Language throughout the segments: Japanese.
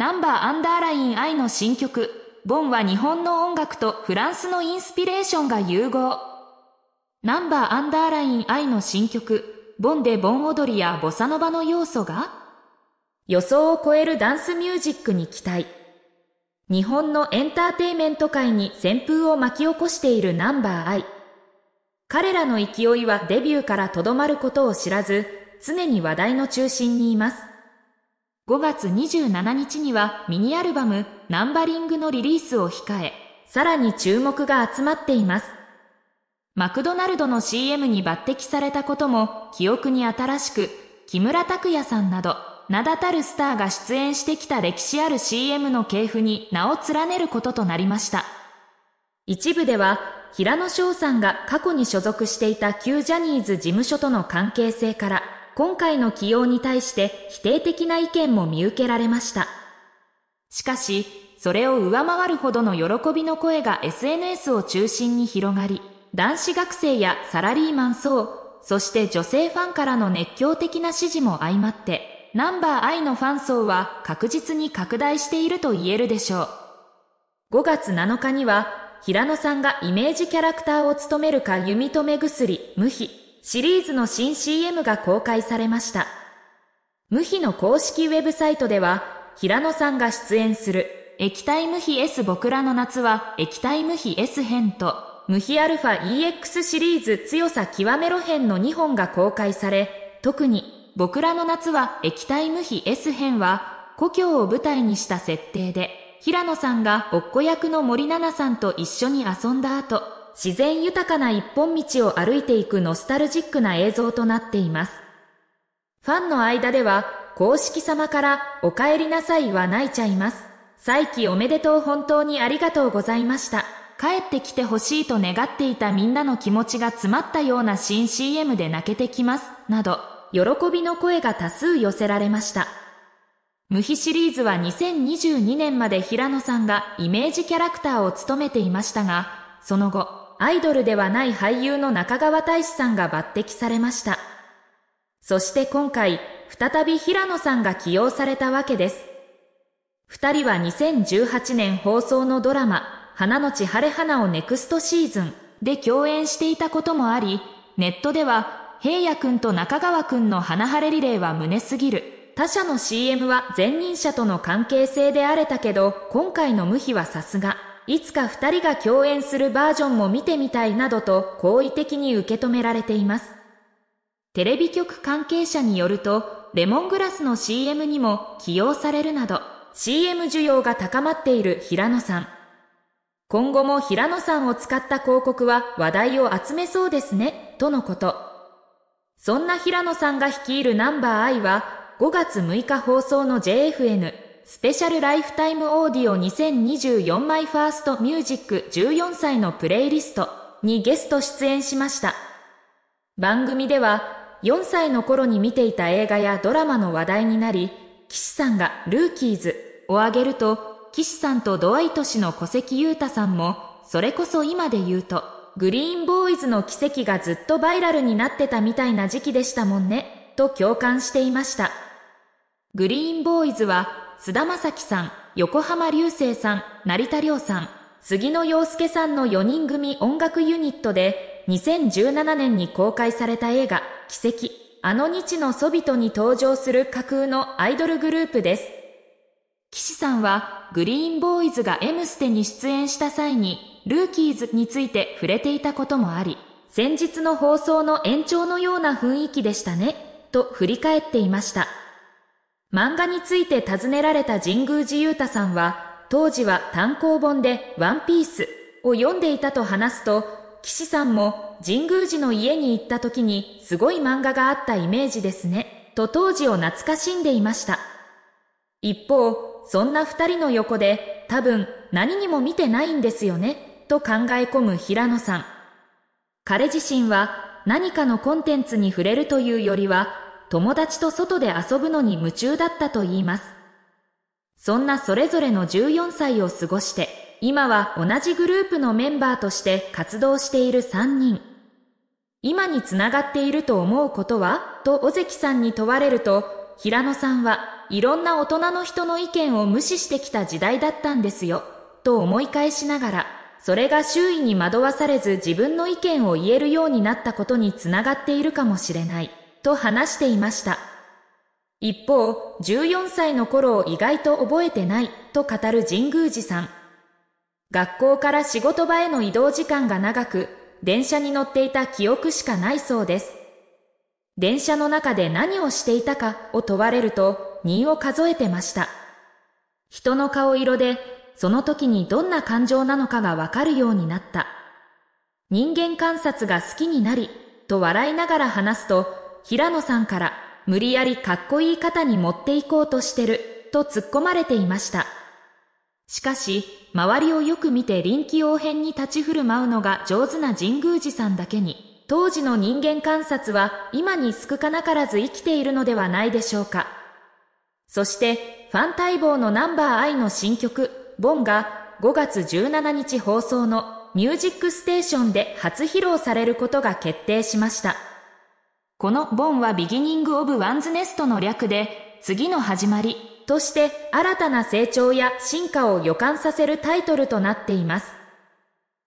ナンバーアンダーライン I の新曲、ボンは日本の音楽とフランスのインスピレーションが融合。ナンバーアンダーライン I の新曲、ボンで盆踊りやボサノバの要素が予想を超えるダンスミュージックに期待。日本のエンターテイメント界に旋風を巻き起こしているナンバーアイ。彼らの勢いはデビューからとどまることを知らず、常に話題の中心にいます。5月27日にはミニアルバムナンバリングのリリースを控え、さらに注目が集まっています。マクドナルドの CM に抜擢されたことも記憶に新しく、木村拓哉さんなど名だたるスターが出演してきた歴史ある CM の系譜に名を連ねることとなりました。一部では平野翔さんが過去に所属していた旧ジャニーズ事務所との関係性から、今回の起用に対して否定的な意見も見受けられました。しかし、それを上回るほどの喜びの声が SNS を中心に広がり、男子学生やサラリーマン層、そして女性ファンからの熱狂的な支持も相まって、ナンバーイのファン層は確実に拡大していると言えるでしょう。5月7日には、平野さんがイメージキャラクターを務めるか弓止め薬、無比シリーズの新 CM が公開されました。無比の公式ウェブサイトでは、平野さんが出演する液体無比 S 僕らの夏は液体無比 S 編と無比 αEX シリーズ強さ極めろ編の2本が公開され、特に僕らの夏は液体無比 S 編は故郷を舞台にした設定で、平野さんがおっこ役の森七菜さんと一緒に遊んだ後、自然豊かな一本道を歩いていくノスタルジックな映像となっています。ファンの間では、公式様からお帰りなさいは泣いちゃいます。再起おめでとう本当にありがとうございました。帰ってきてほしいと願っていたみんなの気持ちが詰まったような新 CM で泣けてきます。など、喜びの声が多数寄せられました。無比シリーズは2022年まで平野さんがイメージキャラクターを務めていましたが、その後、アイドルではない俳優の中川大志さんが抜擢されました。そして今回、再び平野さんが起用されたわけです。二人は2018年放送のドラマ、花のち晴れ花をネクストシーズンで共演していたこともあり、ネットでは、平野くんと中川くんの花晴れリレーは胸すぎる。他社の CM は前任者との関係性であれたけど、今回の無比はさすが。いつか二人が共演するバージョンも見てみたいなどと好意的に受け止められています。テレビ局関係者によると、レモングラスの CM にも起用されるなど、CM 需要が高まっている平野さん。今後も平野さんを使った広告は話題を集めそうですね、とのこと。そんな平野さんが率いるナンバー I は、5月6日放送の JFN スペシャルライフタイムオーディオ2024マイファーストミュージック14歳のプレイリストにゲスト出演しました。番組では4歳の頃に見ていた映画やドラマの話題になり、岸さんがルーキーズを挙げると、岸さんとドワイト氏の戸籍うたさんも、それこそ今で言うと、グリーンボーイズの奇跡がずっとバイラルになってたみたいな時期でしたもんね、と共感していました。グリーンボーイズは菅田将暉さん、横浜流星さん、成田凌さん、杉野陽介さんの4人組音楽ユニットで、2017年に公開された映画、奇跡、あの日のソビトに登場する架空のアイドルグループです。岸さんは、グリーンボーイズが M ステに出演した際に、ルーキーズについて触れていたこともあり、先日の放送の延長のような雰囲気でしたね、と振り返っていました。漫画について尋ねられた神宮寺勇太さんは、当時は単行本でワンピースを読んでいたと話すと、岸さんも神宮寺の家に行った時にすごい漫画があったイメージですね、と当時を懐かしんでいました。一方、そんな二人の横で多分何にも見てないんですよね、と考え込む平野さん。彼自身は何かのコンテンツに触れるというよりは友達と外で遊ぶのに夢中だったと言います。そんなそれぞれの14歳を過ごして、今は同じグループのメンバーとして活動している3人。今につながっていると思うことはと尾関さんに問われると、平野さんはいろんな大人の人の意見を無視してきた時代だったんですよ、と思い返しながら、それが周囲に惑わされず自分の意見を言えるようになったことにつながっているかもしれない。と話していました。一方、14歳の頃を意外と覚えてないと語る神宮寺さん。学校から仕事場への移動時間が長く、電車に乗っていた記憶しかないそうです。電車の中で何をしていたかを問われると、2を数えてました。人の顔色で、その時にどんな感情なのかがわかるようになった。人間観察が好きになり、と笑いながら話すと、平野さんから無理やりかっこいい方に持っていこうとしてると突っ込まれていました。しかし、周りをよく見て臨機応変に立ち振る舞うのが上手な神宮寺さんだけに、当時の人間観察は今に少かなからず生きているのではないでしょうか。そして、ファン待望のナンバーイの新曲、ボンが5月17日放送のミュージックステーションで初披露されることが決定しました。このボンはビギニング・オブ・ワンズ・ネストの略で、次の始まりとして新たな成長や進化を予感させるタイトルとなっています。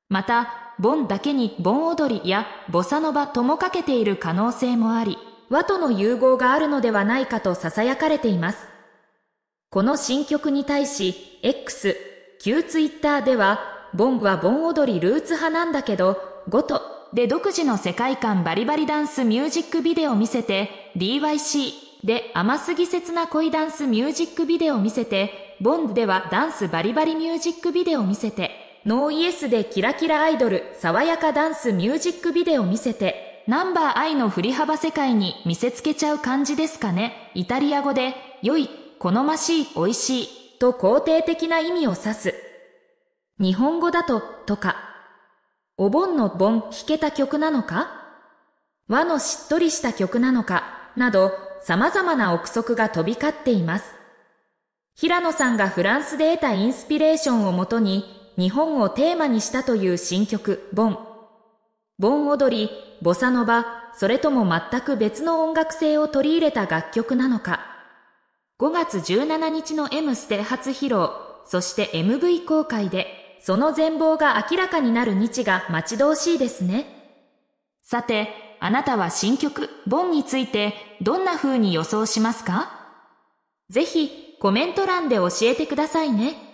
また、ボンだけに盆踊りやボサノバともかけている可能性もあり、和との融合があるのではないかと囁かれています。この新曲に対し、X、旧ツイッターでは、ボンはボン踊りルーツ派なんだけど、ごとで独自の世界観バリバリダンスミュージックビデオ見せて DYC で甘すぎ切な恋ダンスミュージックビデオ見せてボンドではダンスバリバリミュージックビデオ見せてノーイエスでキラキラアイドル爽やかダンスミュージックビデオ見せてナンバーアイの振り幅世界に見せつけちゃう感じですかねイタリア語で良い好ましい美味しいと肯定的な意味を指す日本語だととかお盆の盆弾けた曲なのか和のしっとりした曲なのかなど様々な憶測が飛び交っています。平野さんがフランスで得たインスピレーションをもとに日本をテーマにしたという新曲、ボン。盆踊り、ボサノバ、それとも全く別の音楽性を取り入れた楽曲なのか。5月17日の M ステ初披露、そして MV 公開でその全貌が明らかになる日が待ち遠しいですね。さて、あなたは新曲、ボンについてどんな風に予想しますかぜひコメント欄で教えてくださいね。